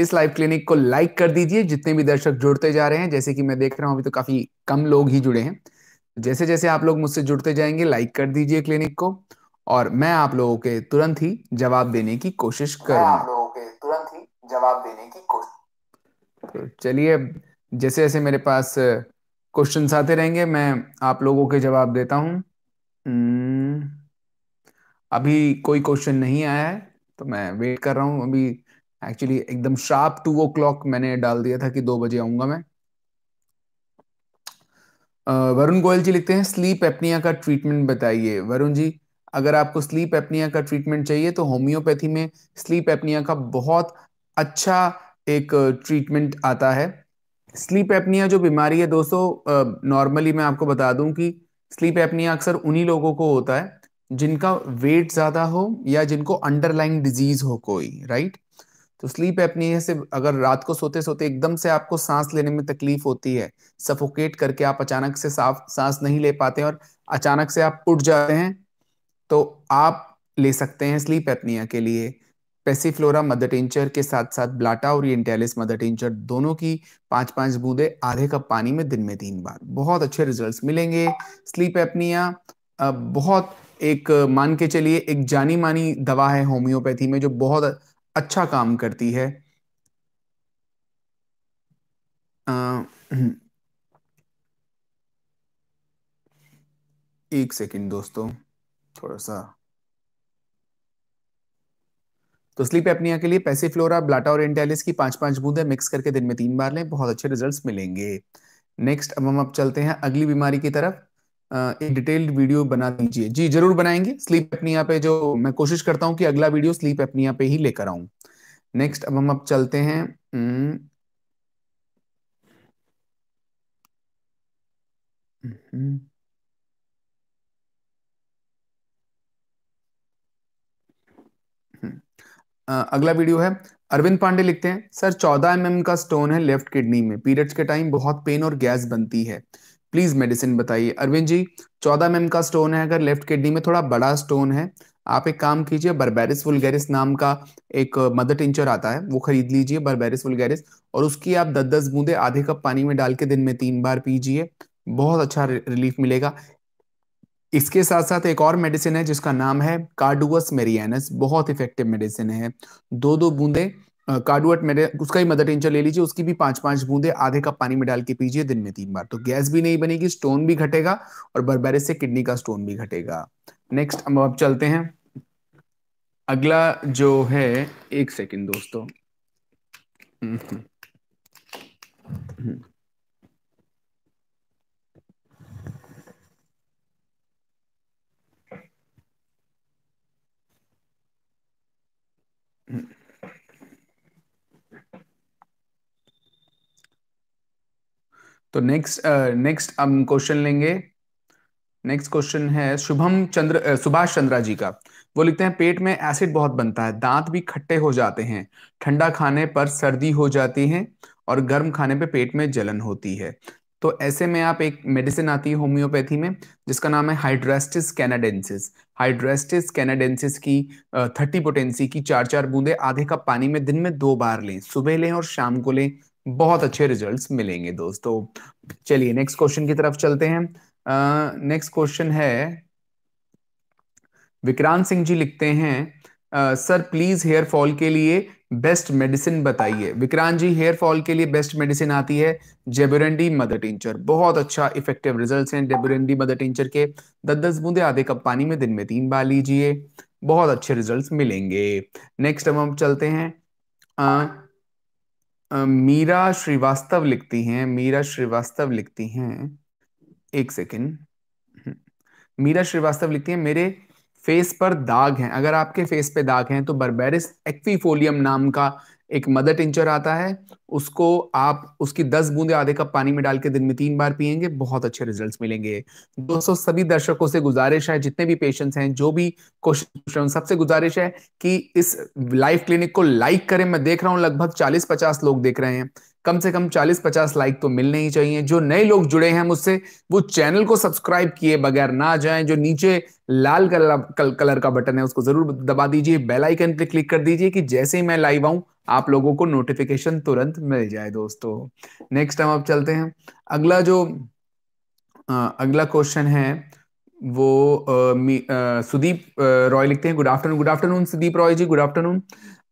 इस live clinic को like कर दीजिए जितने भी दर्शक जुड़ते जा रहे हैं जैसे कि मैं देख रहा हूं अभी तो काफी कम लोग ही जुड़े हैं जैसे जैसे आप लोग मुझसे जुड़ते जाएंगे लाइक कर दीजिए क्लिनिक को और मैं आप लोगों के तुरंत ही जवाब देने की कोशिश करूंगा आप लोगों के तुरंत ही जवाब देने की कोशिश तो चलिए जैसे जैसे मेरे पास क्वेश्चन आते रहेंगे मैं आप लोगों के जवाब देता हूँ हम्म, अभी कोई क्वेश्चन नहीं आया है तो मैं वेट कर रहा हूँ अभी एक्चुअली एकदम शार्प टू ओ क्लॉक मैंने डाल दिया था कि दो बजे आऊंगा मैं वरुण गोयल जी लिखते हैं स्लीप एपनिया का ट्रीटमेंट बताइए वरुण जी अगर आपको स्लीप एपनिया का ट्रीटमेंट चाहिए तो होम्योपैथी में स्लीप एपनिया का बहुत अच्छा एक ट्रीटमेंट आता है स्लीप एपनिया जो बीमारी है दोस्तों नॉर्मली मैं आपको बता दूं कि स्लीप एपनिया अक्सर उन्हीं लोगों को होता है जिनका वेट ज़्यादा हो या जिनको अंडरलाइन डिजीज हो कोई राइट तो स्लीप एपनिया से अगर रात को सोते सोते एकदम से आपको सांस लेने में तकलीफ होती है सफोकेट करके आप अचानक से साफ सांस नहीं ले पाते और अचानक से आप उठ जाते हैं तो आप ले सकते हैं स्लीप एपनिया के लिए पेसीफ्लोरा मदर टिंचर के साथ साथ ब्लाटा और इंटेलिस मदर टिंचर दोनों की पांच पांच बूंदे आधे कप पानी में दिन में तीन बार बहुत अच्छे रिजल्ट्स मिलेंगे स्लीप एपनिया बहुत एक मान के चलिए एक जानी मानी दवा है होम्योपैथी में जो बहुत अच्छा काम करती है हम्म। एक सेकंड दोस्तों थोड़ा सा तो स्लीप एपनिया के लिए पैसे फ्लोरा ब्लाटा और एंटेलिस की पांच पांच बूंदें मिक्स करके दिन में तीन बार लें बहुत अच्छे रिजल्ट्स मिलेंगे नेक्स्ट अब हम अब चलते हैं अगली बीमारी की तरफ एक डिटेल्ड वीडियो बना दीजिए जी जरूर बनाएंगे स्लीप एपनिया पे जो मैं कोशिश करता हूँ कि अगला वीडियो स्लीप एपनिया पे ही लेकर आऊ नेक्स्ट अब हम अब चलते हैं हम्म। हम्म। हम्म। अगला वीडियो है अरविंद पांडे लिखते हैं सर चौदह एम mm का स्टोन है लेफ्ट किडनी में पीरियड्स के टाइम बहुत पेन और गैस बनती है प्लीज मेडिसिन बताइए अरविंद जी चौदह एम का स्टोन है अगर लेफ्ट किडनी में थोड़ा बड़ा स्टोन है आप एक काम कीजिए बर्बेरिस वुलगेरिस नाम का एक मदर टिंचर आता है वो खरीद लीजिए बर्बेरिस वुलगेरिस और उसकी आप दस दस बूंदे आधे कप पानी में डाल के दिन में तीन बार पीजिए बहुत अच्छा रिलीफ मिलेगा इसके साथ साथ एक और मेडिसिन है जिसका नाम है कार्डुअस मेरियनस बहुत इफेक्टिव मेडिसिन है दो दो बूंदे कार्डुअट मेरे उसका ही मदर टेंचर ले लीजिए उसकी भी पांच पांच बूंदे आधे कप पानी में डाल के पीजिए दिन में तीन बार तो गैस भी नहीं बनेगी स्टोन भी घटेगा और बरबेरे से किडनी का स्टोन भी घटेगा नेक्स्ट हम अब चलते हैं अगला जो है एक सेकेंड दोस्तों हम्म, हम्म।, हम्म। तो नेक्स्ट नेक्स्ट uh, हम क्वेश्चन लेंगे नेक्स्ट क्वेश्चन है शुभम चंद्र uh, सुभाष चंद्रा जी का वो लिखते हैं पेट में एसिड बहुत बनता है दांत भी खट्टे हो जाते हैं ठंडा खाने पर सर्दी हो जाती है और गर्म खाने पे पेट में जलन होती है तो ऐसे में आप एक मेडिसिन आती है होम्योपैथी में जिसका नाम है हाइड्रेस्टिस कैनाडेंसिस हाइड्रेस्टिस कैनाडेंसिस की थर्टी uh, पोटेंसी की चार चार बूंदे आधे कप पानी में दिन में दो बार लें सुबह लें और शाम को लें बहुत अच्छे रिजल्ट्स मिलेंगे दोस्तों चलिए नेक्स्ट क्वेश्चन की तरफ चलते हैं नेक्स्ट क्वेश्चन है विक्रांत सिंह जी लिखते हैं सर प्लीज हेयर फॉल के लिए बेस्ट मेडिसिन बताइए विक्रांत जी हेयर फॉल के लिए बेस्ट मेडिसिन आती है जेबरेंडी मदर टिंचर बहुत अच्छा इफेक्टिव रिजल्ट्स हैं जेबरेंडी मदर टिंचर के दस दस बूंदे आधे कप पानी में दिन में तीन बार लीजिए बहुत अच्छे रिजल्ट्स मिलेंगे नेक्स्ट हम हम चलते हैं मीरा श्रीवास्तव लिखती हैं मीरा श्रीवास्तव लिखती हैं एक सेकेंड हम्म। मीरा श्रीवास्तव लिखती हैं मेरे फेस पर दाग हैं अगर आपके फेस पे दाग हैं तो बर्बेरिस एक्वीफोलियम नाम का एक मदर टिंचर आता है उसको आप उसकी दस बूंदे आधे कप पानी में डाल के दिन में तीन बार पियेंगे बहुत अच्छे रिजल्ट्स मिलेंगे दोस्तों सभी दर्शकों से गुजारिश है जितने भी पेशेंट्स हैं जो भी क्वेश्चन सबसे गुजारिश है कि इस लाइव क्लिनिक को लाइक करें मैं देख रहा हूँ लगभग चालीस पचास लोग देख रहे हैं कम से कम 40-50 लाइक तो मिलने ही चाहिए जो नए लोग जुड़े हैं मुझसे वो चैनल को सब्सक्राइब किए बगैर ना जाएं जो नीचे लाल कलर कल, कलर का बटन है उसको जरूर दबा दीजिए बेल आइकन पे क्लिक कर दीजिए कि जैसे ही मैं लाइव आऊं आप लोगों को नोटिफिकेशन तुरंत मिल जाए दोस्तों नेक्स्ट टाइम आप चलते हैं अगला जो आ, अगला क्वेश्चन है वो सुदीप रॉय लिखते हैं good afternoon good afternoon Sudeep Roy ji good afternoon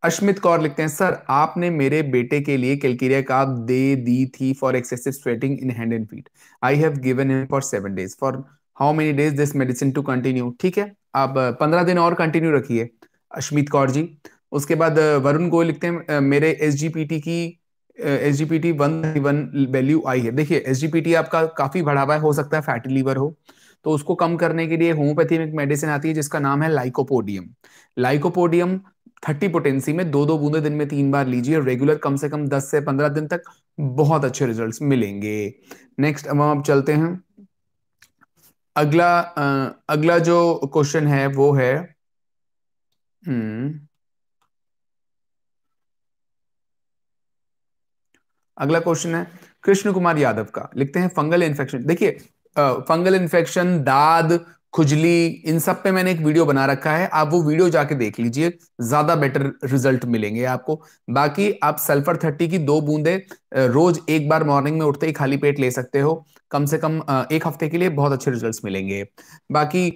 Ashmit Kaur लिखते हैं सर आपने मेरे बेटे के लिए कैलकीरिया का दे दी थी for excessive sweating in hand and feet I have given him for seven days for how many days this medicine to continue ठीक है आप पंद्रह दिन और कंटिन्यू रखिए अश्मित कौर जी उसके बाद वरुण गोयल लिखते हैं मेरे एस की S G P T one one value आई है देखिए एस जी पी टी आपका काफी बढ़ावा है हो सकता है फैटी लीवर हो तो उसको कम करने के लिए होम्योपैथी में एक मेडिसिन आती है जिसका नाम है लाइकोपोडियम लाइकोपोडियम थर्टी पोटेंसी में दो दो बूंदे दिन में तीन बार लीजिए रेगुलर कम से कम दस से पंद्रह दिन तक बहुत अच्छे रिजल्ट मिलेंगे नेक्स्ट अब हम चलते हैं अगला आ, अगला जो क्वेश्चन है वो है हम्म, अगला क्वेश्चन है कृष्ण कुमार यादव का लिखते हैं फंगल इन्फेक्शन देखिए फंगल इन्फेक्शन दाद खुजली इन सब पे मैंने एक वीडियो बना रखा है आप वो वीडियो जाके देख लीजिए ज्यादा बेटर रिजल्ट मिलेंगे आपको बाकी आप सल्फर थर्टी की दो बूंदे रोज एक बार मॉर्निंग में उठते ही खाली पेट ले सकते हो कम से कम एक हफ्ते के लिए बहुत अच्छे रिजल्ट मिलेंगे बाकी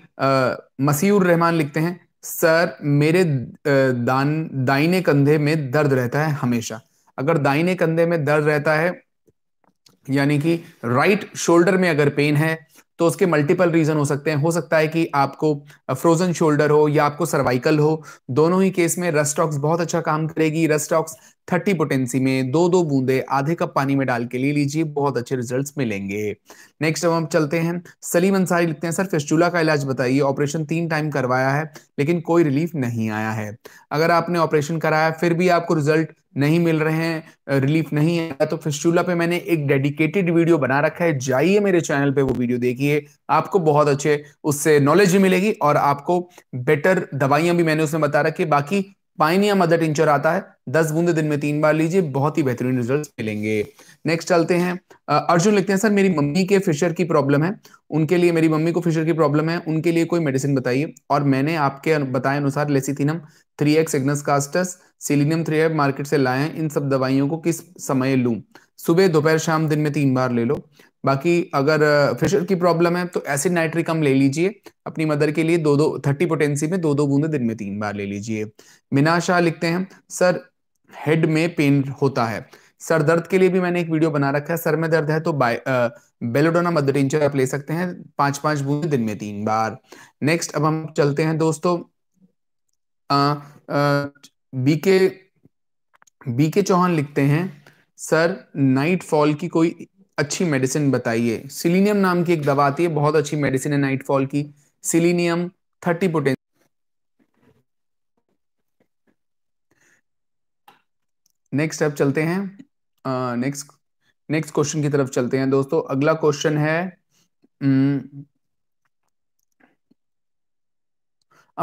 मसीउर रहमान लिखते हैं सर मेरे दान दाइने कंधे में दर्द रहता है हमेशा अगर दाइने कंधे में दर्द रहता है यानी कि राइट शोल्डर में अगर पेन है तो उसके मल्टीपल रीजन हो सकते हैं हो सकता है कि आपको फ्रोजन शोल्डर हो या आपको सर्वाइकल हो दोनों ही केस में रस्टॉक्स बहुत अच्छा काम करेगी रस्टॉक्स थर्टी पोटेंसी में दो दो बूंदे आधे कप पानी में डाल के ले लीजिए बहुत अच्छे रिजल्ट्स मिलेंगे नेक्स्ट अब हम चलते हैं सलीम अंसारी लिखते हैं सर फिस्टूला का इलाज बताइए ऑपरेशन तीन टाइम करवाया है लेकिन कोई रिलीफ नहीं आया है अगर आपने ऑपरेशन कराया फिर भी आपको रिजल्ट नहीं मिल रहे हैं रिलीफ नहीं है तो फिस्टूला पे मैंने एक डेडिकेटेड वीडियो बना रखा है जाइए मेरे चैनल पे वो वीडियो देखिए आपको बहुत अच्छे उससे नॉलेज भी मिलेगी और आपको बेटर दवाइयां भी मैंने उसमें बता रखी बाकी पाइनिया मदर टिंचर आता है दस बूंदे दिन में तीन बार लीजिए बहुत ही बेहतरीन रिजल्ट्स मिलेंगे नेक्स्ट चलते हैं अर्जुन लिखते हैं सर मेरी मम्मी के फिशर की प्रॉब्लम है उनके लिए मेरी मम्मी को फिशर की प्रॉब्लम है उनके लिए कोई मेडिसिन बताइए और मैंने आपके बताए अनुसार lecithinum three X agnus castus selenium three market से लाए हैं इन सब दवाइयों को किस समय लू सुबह दोपहर शाम दिन में तीन बार ले लो बाकी अगर फिशर की प्रॉब्लम है तो एसिड नाइट्रिक हम ले लीजिए अपनी मदर के लिए दो दो थर्टी पोटेंसी में दो दो बूंदे दिन में तीन बार ले लीजिए मीना शाह लिखते हैं सर हेड में पेन होता है सर दर्द के लिए भी मैंने एक वीडियो बना रखा है सर में दर्द है तो बेलोडोना मदर इंचर आप ले सकते हैं पांच पांच बूंदे दिन में तीन बार नेक्स्ट अब हम चलते हैं दोस्तों बीके बीके चौहान लिखते हैं सर नाइट फॉल की कोई अच्छी मेडिसिन बताइए सिलीनियम नाम की एक दवा आती है बहुत अच्छी मेडिसिन है नाइटफॉल की सिलीनियम थर्टी पोटेंशियल नेक्स्ट अब चलते हैं नेक्स्ट नेक्स्ट क्वेश्चन की तरफ चलते हैं दोस्तों अगला क्वेश्चन है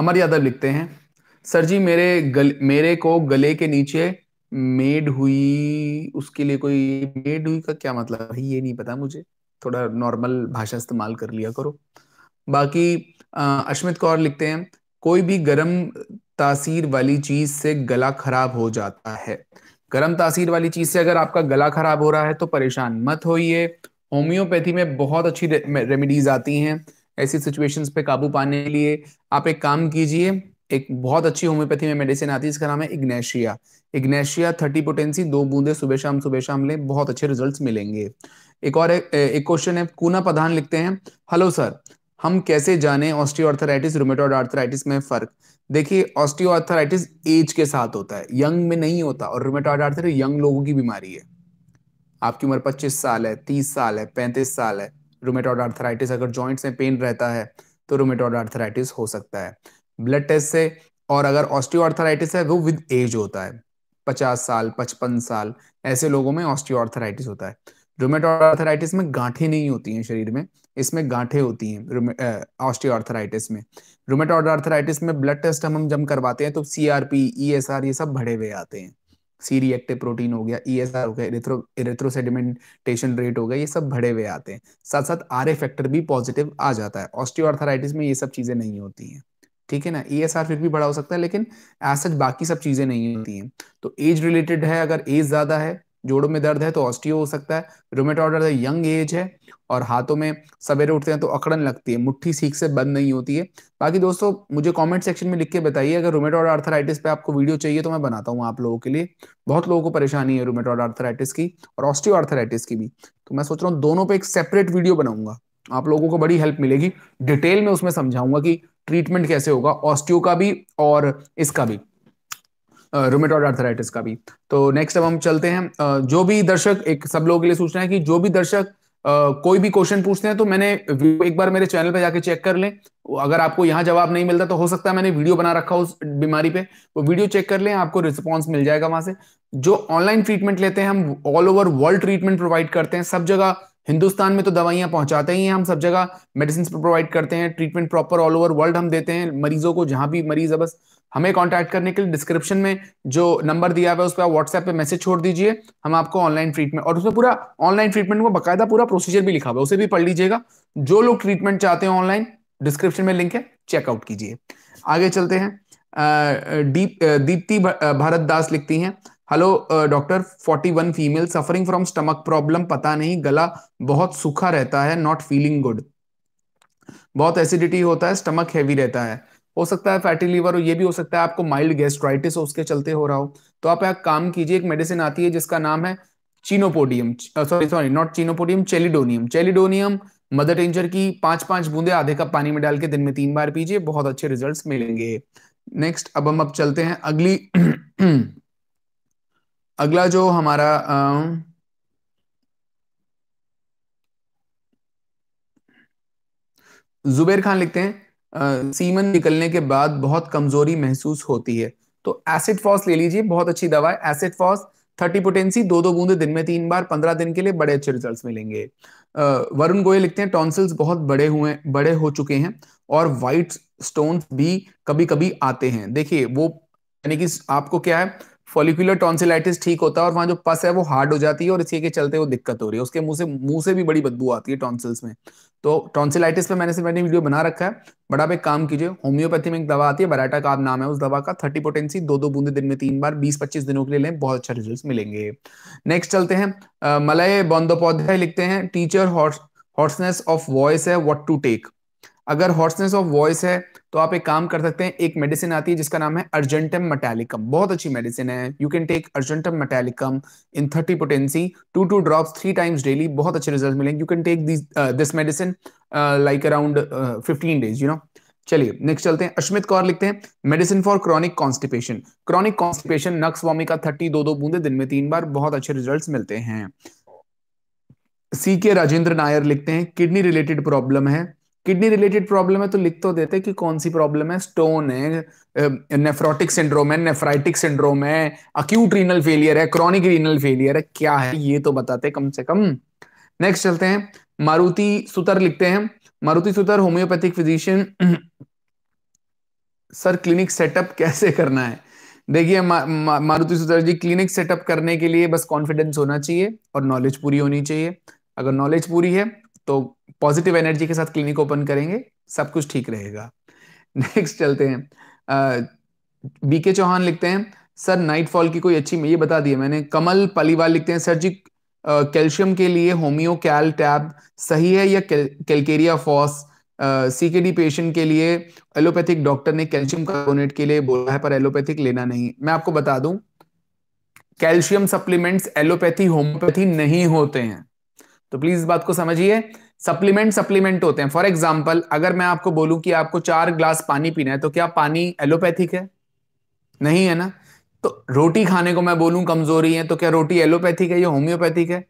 अमर यादव लिखते हैं सर जी मेरे गल, मेरे को गले के नीचे मेड हुई उसके लिए कोई मेड हुई का क्या मतलब है ये नहीं पता मुझे थोड़ा नॉर्मल भाषा इस्तेमाल कर लिया करो बाकी अश्मित कौर लिखते हैं कोई भी गर्म तासीर वाली चीज से गला खराब हो जाता है गर्म तासीर वाली चीज से अगर आपका गला खराब हो रहा है तो परेशान मत होइए होम्योपैथी में बहुत अच्छी रेमिडीज आती हैं ऐसी सिचुएशंस पे काबू पाने के लिए आप एक काम कीजिए एक बहुत अच्छी होम्योपैथी में मेडिसिन आती है इसका नाम है इग्नेशिया इग्नेशिया थर्टी पोटेंसी दो बूंदे सुबह शाम सुबह शाम ले बहुत अच्छे रिजल्ट्स मिलेंगे एक और एक, एक क्वेश्चन है कूना प्रधान लिखते हैं हेलो सर हम कैसे जाने ऑस्टियोआर्थराइटिस रोमेटोड आर्थराइटिस में फर्क देखिए ऑस्टियोआर्थराइटिस एज के साथ होता है यंग में नहीं होता और रोमेटोड आर्थराइटिस यंग लोगों की बीमारी है आपकी उम्र 25 साल है 30 साल है 35 साल है रोमेटोड आर्थराइटिस अगर जॉइंट्स में पेन रहता है तो रोमेटोड आर्थराइटिस हो सकता है ब्लड टेस्ट से और अगर ऑस्टियोआर्थराइटिस है वो विद एज होता है पचास साल पचपन साल ऐसे लोगों में ऑस्टियोआर्थराइटिस होता है रोमेटोर्थराइटिस में गांठे नहीं होती हैं शरीर में इसमें गांठे होती हैं ऑस्टियोआर्थराइटिस में रोमेटोर्थराइटिस में ब्लड टेस्ट हम जम करवाते हैं तो सीआरपी ईएसआर e ये सब बढ़े हुए आते हैं सी रिएक्टिव प्रोटीन हो गया ईएसआर e हो गया इरेथ्रो इरेथ्रोसेडिमेंटेशन रेट हो गया ये सब बढ़े हुए आते हैं साथ साथ आर ए फैक्टर भी पॉजिटिव आ जाता है ऑस्टियोआर्थराइटिस में ये सब चीजें नहीं होती हैं ठीक है ना ई फिर भी बड़ा हो सकता है लेकिन एज बाकी सब चीजें नहीं होती हैं तो एज रिलेटेड है अगर एज ज्यादा है जोड़ों में दर्द है तो ऑस्टियो हो सकता है रोमेट ऑर्डर है यंग एज है और हाथों में सवेरे उठते हैं तो अकड़न लगती है मुट्ठी सीख से बंद नहीं होती है बाकी दोस्तों मुझे कमेंट सेक्शन में लिख के बताइए अगर रोमेट और आर्थराइटिस पे आपको वीडियो चाहिए तो मैं बनाता हूँ आप लोगों के लिए बहुत लोगों को परेशानी है रोमेट और आर्थराइटिस की और ऑस्टियो आर्थराइटिस की भी तो मैं सोच रहा हूँ दोनों पे एक सेपरेट वीडियो बनाऊंगा आप लोगों को बड़ी हेल्प मिलेगी डिटेल में उसमें समझाऊंगा कि ट्रीटमेंट कैसे होगा ऑस्टियो का भी और इसका भी रोमेटोड आर्थराइटिस का भी तो नेक्स्ट अब हम चलते हैं जो भी दर्शक एक सब लोगों के लिए सूचना है कि जो भी दर्शक Uh, कोई भी क्वेश्चन पूछते हैं तो मैंने एक बार मेरे चैनल पे जाके चेक कर लें अगर आपको यहाँ जवाब नहीं मिलता तो हो सकता है मैंने वीडियो बना रखा उस बीमारी पे वो वीडियो चेक कर लें आपको रिस्पॉन्स मिल जाएगा वहां से जो ऑनलाइन ट्रीटमेंट लेते हैं हम all over world treatment provide करते हैं सब जगह हिंदुस्तान में तो दवाइयां पहुंचाते ही हैं हम सब जगह मेडिसिन प्रोवाइड करते हैं treatment proper all over world हम देते हैं मरीजों को जहां भी मरीज है बस हमें कांटेक्ट करने के लिए डिस्क्रिप्शन में जो नंबर दिया हुआ है उस पर आप व्हाट्सएप पे मैसेज छोड़ दीजिए हम आपको ऑनलाइन ट्रीटमेंट और उसमें पूरा ऑनलाइन ट्रीटमेंट में बकायदा पूरा प्रोसीजर भी लिखा हुआ है उसे भी पढ़ लीजिएगा जो लोग ट्रीटमेंट चाहते हैं ऑनलाइन डिस्क्रिप्शन में लिंक है चेकआउट कीजिए आगे चलते हैं दीप्ति भारत दास लिखती हैं hello doctor forty one female suffering from stomach problem पता नहीं गला बहुत सूखा रहता है नॉट फीलिंग गुड बहुत एसिडिटी होता है स्टमक हैवी रहता है हो सकता है फैटी लीवर और ये भी हो सकता है आपको माइल्ड गैस्ट्राइटिस हो उसके चलते हो रहा हो तो आप एक काम कीजिए एक मेडिसिन आती है जिसका नाम है chenopodium sorry sorry not chenopodium chelidonium chelidonium mother tincture की पांच पांच बूंदे आधे कप पानी में डाल के दिन में तीन बार पीजिए बहुत अच्छे रिजल्ट मिलेंगे नेक्स्ट अब हम अब चलते हैं अगली अगला जो हमारा आ, जुबेर खान लिखते हैं सीमन निकलने के बाद बहुत कमजोरी महसूस होती है तो एसिड फॉस ले लीजिए बहुत अच्छी दवा है एसिड फॉस थर्टी पोटेंसी दो दो बूंदे दिन में तीन बार पंद्रह दिन के लिए बड़े अच्छे रिजल्ट मिलेंगे वरुण गोयल लिखते हैं टॉन्सिल्स बहुत बड़े हुए बड़े हो चुके हैं और व्हाइट स्टोन भी कभी कभी आते हैं देखिए वो यानी कि आपको क्या है फॉलिकुलर टॉन्सिलाइटिस ठीक होता है और वहां जो पस है वो हार्ड हो जाती है और इसी के चलते वो दिक्कत हो रही है उसके मुंह से मुंह से भी बड़ी बदबू आती है टॉन्सिल्स में तो टॉन्सिलाइटिस पे मैंने से मैंने वीडियो बना रखा है बड़ा आप एक काम कीजिए होम्योपैथी में एक दवा आती है बराटा काब नाम है उस दवा का थर्टी पोटेंसी दो दो बूंदे दिन में तीन बार बीस पच्चीस दिनों के लिए लें बहुत अच्छा रिजल्ट मिलेंगे नेक्स्ट चलते हैं मलय बौंदोपाध्याय लिखते हैं टीचर हॉर्सनेस ऑफ वॉइस है वॉट टू टेक अगर हॉर्सनेस ऑफ वॉइस है तो आप एक काम कर सकते हैं एक मेडिसिन आती है जिसका नाम है अर्जेंटम मेटेलिकम बहुत अच्छी मेडिसिन है you can take argentum metallicum in thirty potency two two drop three times daily बहुत अच्छे रिजल्ट मिलेंगे you can take this medicine like around fifteen days you know चलिए नेक्स्ट चलते हैं अश्मित कौर लिखते हैं medicine for chronic constipation chronic constipation nux vomica का thirty दो दो बूंदे दिन में तीन बार बहुत अच्छे रिजल्ट मिलते हैं सी के राजेंद्र नायर लिखते हैं किडनी रिलेटेड प्रॉब्लम है किडनी रिलेटेड प्रॉब्लम है तो लिख तो देते कि कौन सी प्रॉब्लम है स्टोन है नेफ्रोटिक सिंड्रोम है नेफ्राइटिक सिंड्रोम है अक्यूट रीनल फेलियर है क्रॉनिक रीनल फेलियर है क्या है ये तो बताते कम से कम नेक्स्ट चलते हैं मारुति सुतर लिखते हैं Maruti Sutar homeopathic physician sir clinic setup कैसे करना है देखिए मा, मा, मारुति सुतर जी क्लिनिक सेटअप करने के लिए बस कॉन्फिडेंस होना चाहिए और नॉलेज पूरी होनी चाहिए अगर नॉलेज पूरी है तो पॉजिटिव एनर्जी के साथ क्लिनिक ओपन करेंगे सब कुछ ठीक रहेगा नेक्स्ट चलते हैं बीके चौहान लिखते हैं सर नाइटफॉल की कोई अच्छी ये बता दिया मैंने कमल पलीवाल लिखते हैं सर जी कैल्शियम के लिए होमियो कैल टैब सही है या कैलकेरिया फॉस सीकेडी पेशेंट के लिए एलोपैथिक डॉक्टर ने कैल्शियम कार्बोनेट के लिए बोला है पर एलोपैथिक लेना नहीं मैं आपको बता दूं कैल्शियम सप्लीमेंट्स एलोपैथी होम्योपैथी नहीं होते हैं तो प्लीज इस बात को समझिए सप्लीमेंट सप्लीमेंट होते हैं फॉर एग्जाम्पल अगर मैं आपको बोलू कि आपको चार ग्लास पानी पीना है तो क्या पानी एलोपैथिक है नहीं है ना तो रोटी खाने को मैं बोलूं कमजोरी है तो क्या रोटी एलोपैथिक है या होम्योपैथिक है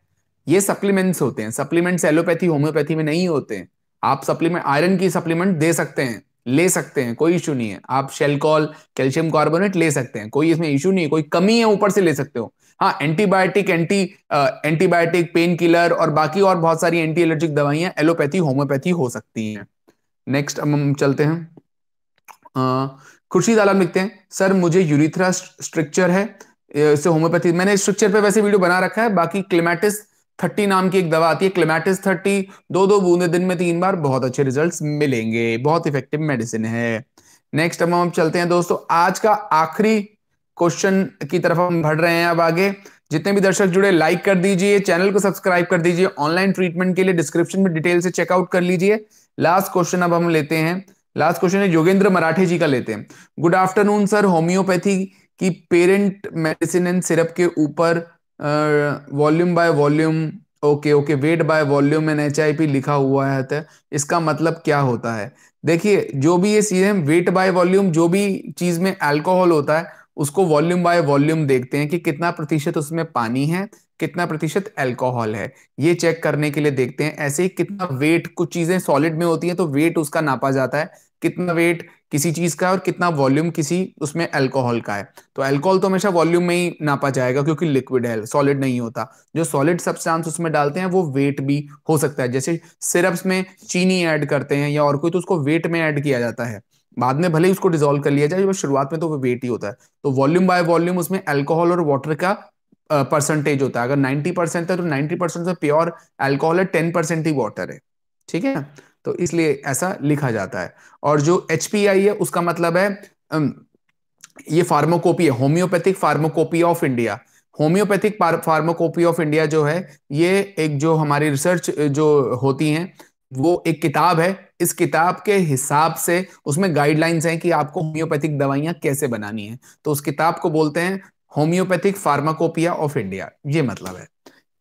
ये सप्लीमेंट्स होते हैं सप्लीमेंट्स एलोपैथी होम्योपैथी में नहीं होते हैं आप सप्लीमेंट आयरन की सप्लीमेंट दे सकते हैं ले सकते हैं कोई इशू नहीं है आप शेलकॉल कैल्शियम कार्बोनेट ले सकते हैं कोई इसमें इशू नहीं है कोई कमी है ऊपर से ले सकते हो हाँ antibiotic anti antibiotic pain killer और बाकी और बहुत सारी एंटी एलर्जिक दवाइयां एलोपैथी होम्योपैथी हो सकती हैं नेक्स्ट अब हम चलते हैं uh, खुर्शीद आलम लिखते हैं सर मुझे यूरिथ्रा स्ट्रक्चर है इससे होम्योपैथी मैंने स्ट्रक्चर पे वैसे वीडियो बना रखा है बाकी क्लेमेटिस थर्टी नाम की एक दवा आती है क्लेमेटिस थर्टी दो दो बूंदे दिन में तीन बार बहुत अच्छे रिजल्ट मिलेंगे बहुत इफेक्टिव मेडिसिन है नेक्स्ट अब हम चलते हैं दोस्तों आज का आखिरी क्वेश्चन की तरफ हम बढ़ रहे हैं अब आगे जितने भी दर्शक जुड़े लाइक कर दीजिए चैनल को सब्सक्राइब कर दीजिए ऑनलाइन ट्रीटमेंट के लिए डिस्क्रिप्शन में डिटेल से चेकआउट कर लीजिए लास्ट क्वेश्चन अब हम लेते हैं लास्ट क्वेश्चन है योगेंद्र मराठे जी का लेते हैं गुड आफ्टरनून सर होम्योपैथी की पेरेंट मेडिसिन एंड सिरप के ऊपर volume by volume okay okay weight by volume and H लिखा हुआ है तो इसका मतलब क्या होता है देखिए जो भी ये चीजें वेट बाय वॉल्यूम जो भी चीज में अल्कोहल होता है उसको वॉल्यूम बाय वॉल्यूम देखते हैं कि कितना प्रतिशत उसमें पानी है कितना प्रतिशत अल्कोहल है ये चेक करने के लिए देखते हैं ऐसे ही कितना वेट कुछ चीजें सॉलिड में होती हैं तो वेट उसका नापा जाता है कितना वेट किसी चीज का है और कितना वॉल्यूम किसी उसमें अल्कोहल का है तो अल्कोहल तो हमेशा वॉल्यूम में ही नापा जाएगा क्योंकि लिक्विड है सॉलिड नहीं होता जो सॉलिड सब्सटेंस उसमें डालते हैं वो वेट भी हो सकता है जैसे सिरप्स में चीनी ऐड करते हैं या और कोई तो उसको वेट में ऐड किया जाता है बाद में भले ही उसको डिजोल्व कर लिया जाए शुरुआत में तो वो वेट ही होता है तो वॉल्यूम बाय वॉल्यूम उसमें अल्कोहल और वाटर का परसेंटेज होता है अगर 90 परसेंट है तो 90 परसेंट से प्योर अल्कोहल है 10 परसेंट ही वाटर है ठीक है तो इसलिए ऐसा लिखा जाता है और जो एच है उसका मतलब है ये फार्मोकोपी है homeopathic pharmacopoeia of India homeopathic pharmacopoeia of India जो है ये एक जो हमारी रिसर्च जो होती है वो एक किताब है इस किताब के हिसाब से उसमें गाइडलाइंस हैं कि आपको होम्योपैथिक दवाइयां कैसे बनानी है तो उस किताब को बोलते हैं होम्योपैथिक फार्माकोपिया ऑफ इंडिया ये मतलब है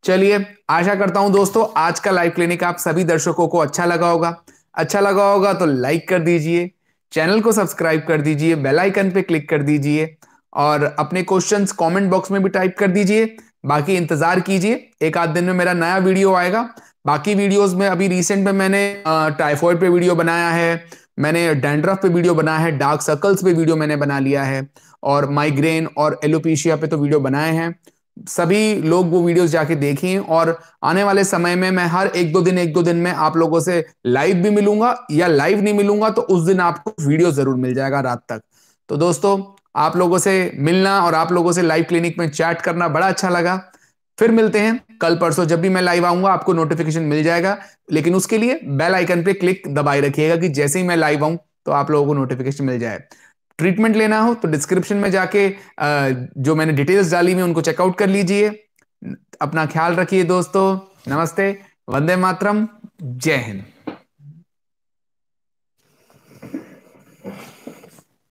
चलिए आशा करता हूं दोस्तों आज का लाइव क्लिनिक आप सभी दर्शकों को अच्छा लगा होगा अच्छा लगा होगा तो लाइक कर दीजिए चैनल को सब्सक्राइब कर दीजिए बेल आइकन पे क्लिक कर दीजिए और अपने क्वेश्चंस कमेंट बॉक्स में भी टाइप कर दीजिए बाकी इंतजार कीजिए एक आध दिन में मेरा नया वीडियो आएगा बाकी वीडियोस में अभी रिसेंट में मैंने टाइफॉइड पे वीडियो बनाया है मैंने डेंड्रफ पे वीडियो बनाया है डार्क सर्कल्स पे वीडियो मैंने बना लिया है और माइग्रेन और एलोपीशिया पे तो वीडियो बनाए हैं सभी लोग वो वीडियोस जाके देखें और आने वाले समय में मैं हर एक दो दिन एक दो दिन में आप लोगों से लाइव भी मिलूंगा या लाइव नहीं मिलूंगा तो उस दिन आपको वीडियो जरूर मिल जाएगा रात तक तो दोस्तों आप लोगों से मिलना और आप लोगों से लाइव क्लिनिक में चैट करना बड़ा अच्छा लगा फिर मिलते हैं कल परसों जब भी मैं लाइव आऊंगा आपको नोटिफिकेशन मिल जाएगा लेकिन उसके लिए बेल आइकन पे क्लिक दबाए रखिएगा कि जैसे ही मैं लाइव आऊं तो आप लोगों को नोटिफिकेशन मिल जाए ट्रीटमेंट लेना हो तो डिस्क्रिप्शन में जाके जो मैंने डिटेल्स डाली हुई उनको चेकआउट कर लीजिए अपना ख्याल रखिए दोस्तों नमस्ते वंदे मातरम जय हिंद